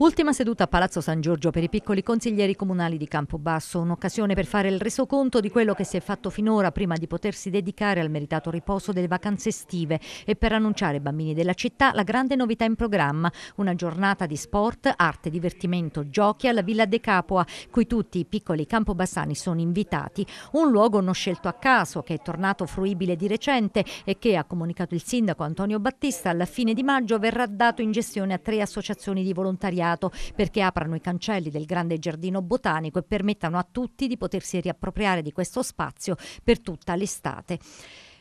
Ultima seduta a Palazzo San Giorgio per i piccoli consiglieri comunali di Campobasso, un'occasione per fare il resoconto di quello che si è fatto finora prima di potersi dedicare al meritato riposo delle vacanze estive e per annunciare ai bambini della città la grande novità in programma, una giornata di sport, arte, divertimento, giochi alla Villa De Capua, cui tutti i piccoli campobassani sono invitati, un luogo non scelto a caso che è tornato fruibile di recente e che, ha comunicato il sindaco Antonio Battista, alla fine di maggio verrà dato in gestione a tre associazioni di volontariato volontariato perché aprano i cancelli del grande giardino botanico e permettano a tutti di potersi riappropriare di questo spazio per tutta l'estate.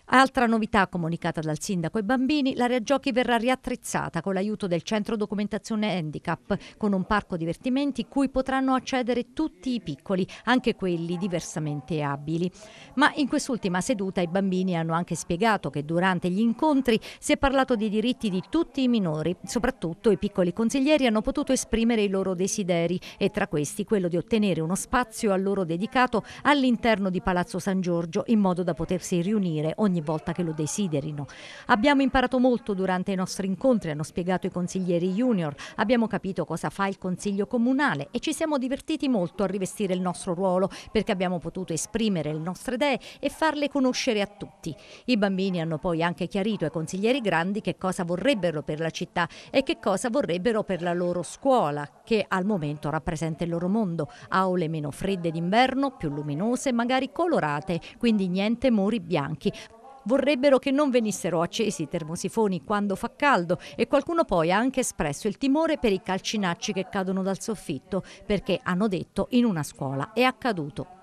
Altra novità comunicata dal sindaco ai bambini, l'area giochi verrà riattrezzata con l'aiuto del centro documentazione handicap, con un parco divertimenti cui potranno accedere tutti i piccoli, anche quelli diversamente abili. Ma in quest'ultima seduta i bambini hanno anche spiegato che durante gli incontri si è parlato dei diritti di tutti i minori, soprattutto i piccoli consiglieri hanno potuto esprimere i loro desideri e tra questi quello di ottenere uno spazio a loro dedicato all'interno di Palazzo San Giorgio in modo da potersi riunire ogni ogni volta che lo desiderino. Abbiamo imparato molto durante i nostri incontri, hanno spiegato i consiglieri junior, abbiamo capito cosa fa il Consiglio Comunale e ci siamo divertiti molto a rivestire il nostro ruolo perché abbiamo potuto esprimere le nostre idee e farle conoscere a tutti. I bambini hanno poi anche chiarito ai consiglieri grandi che cosa vorrebbero per la città e che cosa vorrebbero per la loro scuola, che al momento rappresenta il loro mondo, aule meno fredde d'inverno, più luminose, magari colorate, quindi niente muri bianchi vorrebbero che non venissero accesi i termosifoni quando fa caldo e qualcuno poi ha anche espresso il timore per i calcinacci che cadono dal soffitto perché hanno detto in una scuola è accaduto.